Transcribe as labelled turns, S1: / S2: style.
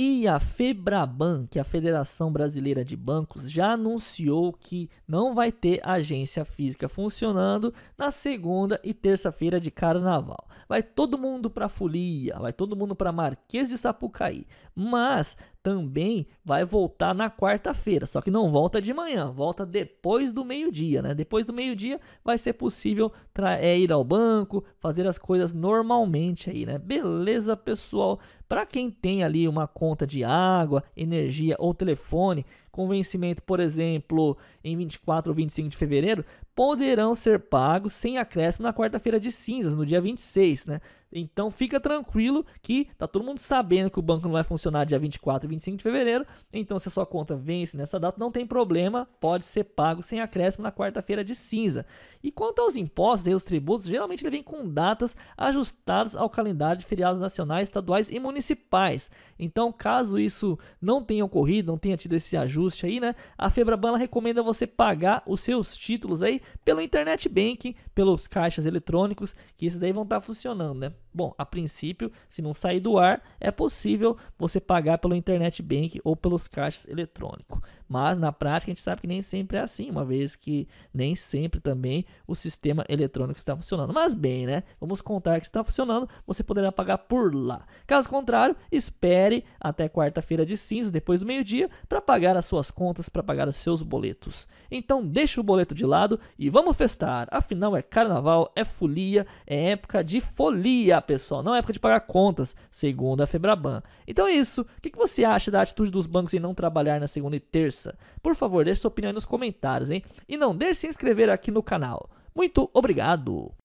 S1: E a Febraban, que é a Federação Brasileira de Bancos, já anunciou que não vai ter agência física funcionando na segunda e terça-feira de carnaval. Vai todo mundo para Folia, vai todo mundo para Marquês de Sapucaí, mas também vai voltar na quarta-feira, só que não volta de manhã, volta depois do meio-dia, né? Depois do meio-dia vai ser possível é, ir ao banco, fazer as coisas normalmente aí, né? Beleza, pessoal? Para quem tem ali uma conta de água, energia ou telefone, com vencimento, por exemplo, em 24 ou 25 de fevereiro, poderão ser pagos sem acréscimo na quarta-feira de cinzas, no dia 26, né? Então fica tranquilo que tá todo mundo sabendo que o banco não vai funcionar dia 24 e 25 de fevereiro, então se a sua conta vence nessa data, não tem problema, pode ser pago sem acréscimo na quarta-feira de cinza. E quanto aos impostos e os tributos, geralmente ele vem com datas ajustadas ao calendário de feriados nacionais, estaduais e municipais. Então, caso isso não tenha ocorrido, não tenha tido esse ajuste ajuste aí, né? A Febraban recomenda você pagar os seus títulos aí pelo internet banking, pelos caixas eletrônicos, que esses daí vão estar tá funcionando, né? Bom, a princípio, se não sair do ar, é possível você pagar pelo internet bank ou pelos caixas eletrônicos. Mas na prática a gente sabe que nem sempre é assim, uma vez que nem sempre também o sistema eletrônico está funcionando. Mas bem, né? Vamos contar que está funcionando, você poderá pagar por lá. Caso contrário, espere até quarta-feira de cinza, depois do meio-dia, para pagar as suas contas, para pagar os seus boletos. Então deixa o boleto de lado e vamos festar. Afinal é carnaval, é folia, é época de folia pessoal, não é época de pagar contas, segundo a Febraban. Então é isso. O que você acha da atitude dos bancos em não trabalhar na segunda e terça? Por favor, deixe sua opinião aí nos comentários, hein? E não deixe de se inscrever aqui no canal. Muito obrigado!